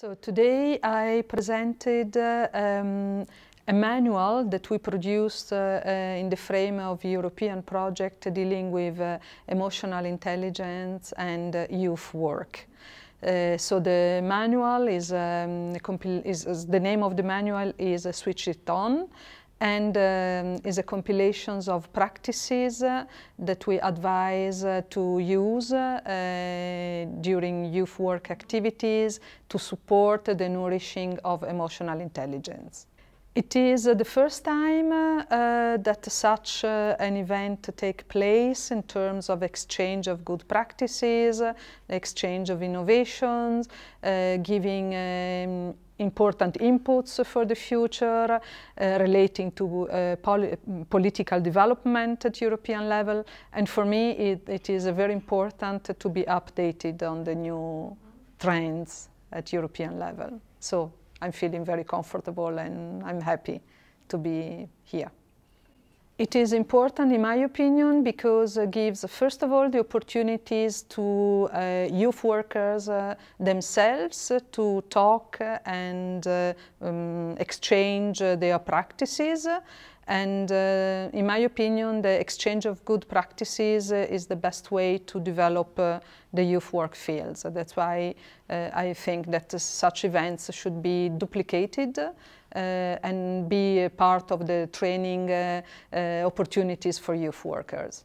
So today I presented uh, um, a manual that we produced uh, uh, in the frame of European project dealing with uh, emotional intelligence and uh, youth work. Uh, so the manual is, um, is, is, the name of the manual is Switch It On and um, is a compilations of practices uh, that we advise uh, to use uh, during youth work activities to support the nourishing of emotional intelligence. It is uh, the first time uh, uh, that such uh, an event take place in terms of exchange of good practices, exchange of innovations, uh, giving um, important inputs for the future uh, relating to pol political development at European level. And for me, it, it is very important to be updated on the new trends at European level. So I'm feeling very comfortable and I'm happy to be here. It is important, in my opinion, because it gives, first of all, the opportunities to uh, youth workers uh, themselves to talk and uh, um, exchange uh, their practices. And uh, in my opinion, the exchange of good practices uh, is the best way to develop uh, the youth work field. So that's why uh, I think that such events should be duplicated uh, and be a part of the training uh, opportunities for youth workers.